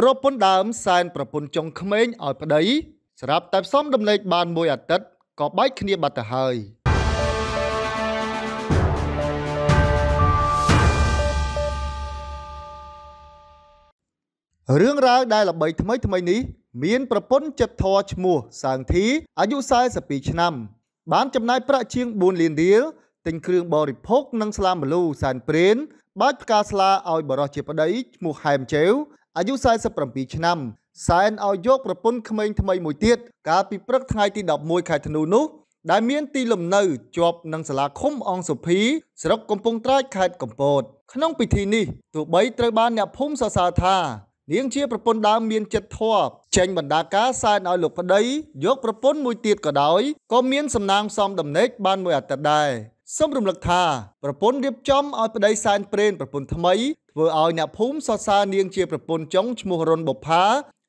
ប្រពន្ធដើមសែនប្រពន្ធចុងក្មេងឲ្យប្តី ស្រាប់តែផ្សំដំណេកបានមួយអាទិត្យក៏បែកគ្នាបាត់ទៅហើយរឿងរ៉ាវដែលល្បី ថ្មី ថ្មីនេះ មានប្រពន្ធចិត្តធរឈ្មោះសាងធីអាយុ42ឆ្នាំ បានចំណាយប្រាក់ជាង4លានរៀលទិញគ្រឿងបរិភោគនិងស្លាមបលូសាន ព្រានបាច់ផ្កាស្លាឲ្យបរោះជាប្តីឈ្មោះហែមជេវអាយុ47ឆ្នាំ សែនឲ្យយកប្រពន្ធក្មេងថ្មីមួយទៀតកាលពីព្រឹកថ្ងៃទី11ខែធ្នូនោះដែលមានទីលំនៅជាប់នឹងសាលាឃុំអង្គសុភីស្រុកកំពង់ត្រាចខេត្តកំពតក្នុងពិធីនេះទោះបីត្រូវបានអ្នកភូមិសរសើរថានាងជាប្រពន្ធដើមមានចិត្តធម៌ចេញបណ្ដាការសែនឲ្យលោកប្តីយកប្រពន្ធមួយទៀតក៏ដោយក៏មានសំណាងសំដំណេកបានមួយអាទិត្យដែរសូមរំលឹកថាប្រពន្ធរៀបចំឲ្យប្តីសែនព្រេនប្រពន្ធថ្មីធ្វើឲ្យអ្នកភូមិសរសើរនាងជាប្រពន្ធចុងឈ្មោះរុនបុផា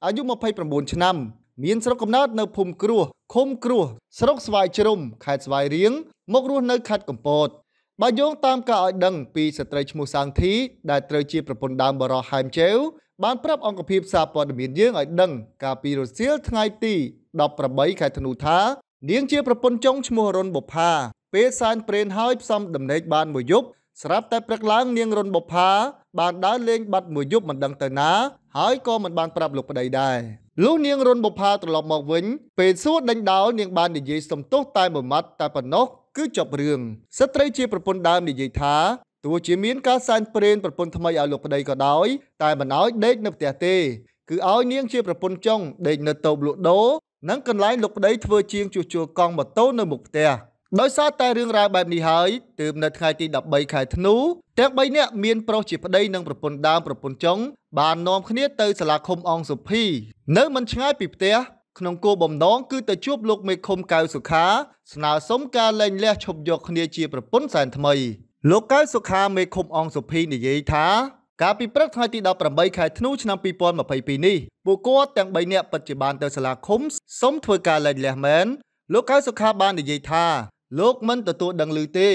អាយុ29ឆ្នាំ មានស្រុកកំណើតនៅភូមិគ្រោះឃុំគ្រោះ ស្រុកស្វាយជ្រុំខេត្តស្វាយរៀងមករស់នៅខេត្តកំពតបើយោងតាមការឲ្យដឹងពីស្ត្រីឈ្មោះសាងធីដែលត្រូវជាប្រពន្ធដើមបរោះហែមជេវបានប្រាប់អង្គភាពសារព័ត៌មានយើងឲ្យដឹងកាលពីរសៀលថ្ងៃទី18ខែធ្នូថានាងជាប្រពន្ធចុងឈ្មោះរុនបុផាពេលសែនព្រេនហើយផ្សំដំណេកបានមួយយប់ស្រាប់តែព្រឹកឡើងនាងរុនបុប្ផាបានដើរលេងបាត់មួយយប់មិនដឹងទៅណាហើយក៏មិនបានប្រាប់លោកប្តីដែរលុះនាងរុនបុប្ផាត្រឡប់មកវិញពេលសួរដេញដោលនាង បាននិយាយសំទោសតែមួយម៉ាត់តែប៉ុណ្ណោះគឺចប់រឿងស្ត្រីជាប្រពន្ធដើមនិយាយថាទោះជាមានការសែនព្រេនប្រពន្ធថ្មីឲ្យលោកប្តីក៏ដោយតែមិនឲ្យដេក នៅផ្ទះទេគឺឲ្យនាងជាប្រពន្ធចុងដេកនៅតូបលក់ដូរនិងកន្លែងលោកប្តីធ្វើជាងជួសជុលកង់ម៉ូតូនៅមុខផ្ទះដោយសារតែរឿងរ៉ាវបែបនេះហើយទើបនៅថ្ងៃទី13ខែធ្នូទាំង3នាក់មានប្រុសជាប្តីនិងប្រពន្ធដើមប្រពន្ធចុង បាននាំគ្នាទៅសាលាឃុំអង្គសុភីនៅមិនឆ្ងាយពីផ្ទះក្នុងគោលបំណងគឺទៅជួបលោកមេឃុំកៅសុខា ស្នើសុំការលែងលះឈប់យកគ្នាជាប្រពន្ធសែនថ្មីលោកកៅសុខាមេឃុំអង្គសុភីនិយាយថាកាលពីព្រឹកថ្ងៃទី18ខែធ្នូឆ្នាំ2022នេះពួកគាត់ទាំង3នាក់ពិតជាបានទៅសាលាឃុំសុំធ្វើការលែងលះមែនលោកកៅសុខាបាននិយាយថាលោកមិនទទួលដឹងឮទេ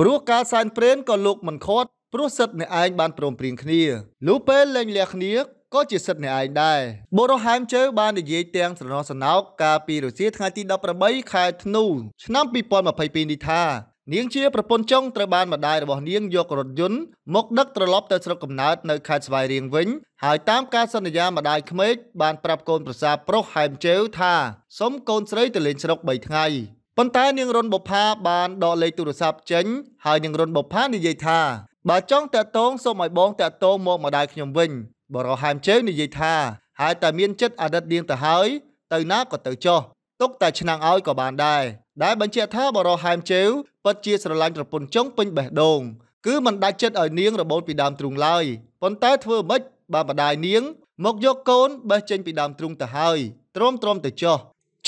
ព្រោះការសែនព្រេនក៏លោកមិនខាត់ព្រោះសិទ្ធិអ្នកឯងបានព្រមព្រៀងគ្នាលុះពេលលែងលះគ្នាក៏ជាសិទ្ធិអ្នកឯងដែរបុរសហែមជើបាននិយាយទាំងស្រណោះស្រណោកកាលពីរសៀលថ្ងៃទី18ខែធ្នូឆ្នាំ2022នេះថានាងជា ប្រពន្ធចុងត្រូវបានម្ដាយរបស់នាងយករថយន្តមកដឹកត្រឡប់ទៅស្រុកកំណើតនៅខេត្តស្វាយរៀងវិញ ហើយតាមការសន្យាម្ដាយក្មេកបានប្រាប់កូនប្រសាប្រុសហែមជើថាសុំកូនស្រីទៅលេងស្រុក3ថ្ងៃប៉ុន្តែនាងរុនបុផាបានដកលេខទូរស័ព្ទចេញ ហើយនាងរុនបុផានិយាយថាបើចង់តាក់ទងសូមឲ្យបងតាក់ទងមកម្ដាយខ្ញុំវិញបរោះហាមជើងនិយាយថាហើយតែមានចិត្តអាណិតនាងទៅហើយទៅណាក៏ទៅចោះទុកតែឆ្នាំងឲ្យក៏បានដែរដែលបញ្ជាក់ថាបរោះហាមជើវពិតជាស្រឡាញ់ប្រពន្ធចុងពេញបេះដូងគឺមិនដាច់ចិត្តឲ្យនាងរបូតពីដើមទ្រូងឡើយប៉ុន្តែធ្វើមិនបានម្ដាយនាង មកយកកូនបេះចេញពីដើមទ្រូងទៅហើយទ្រាំទ្រាំទៅចោះ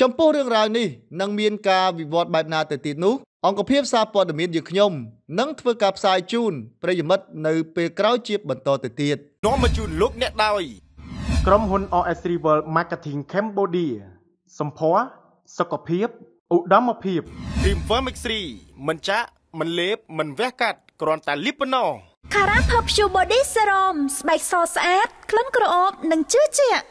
ចំពោះរឿងរ៉ាវនេះនឹងមានការវិវត្តបែបណាទៅទៀតនោះអង្គភាពសារព័ត៌មានយើងខ្ញុំនឹងធ្វើការផ្សាយជូនប្រិយមិត្តនៅពេលក្រោយជាបន្តទៅទៀតនាំមកជូនលោកអ្នកដោយក្រុមហ៊ុន OS Rival Marketing Cambodia សម្ភារសុខភាពឧត្តមភាព Dreamworm X3 មិនចាក់មិនលេបមិនវះកាត់គ្រាន់តែលីបប៉ុណ្ណោះ Cara Perfume Body Serum ស្បែកសស្អាតក្លិនក្រអូប និងជឿជាក់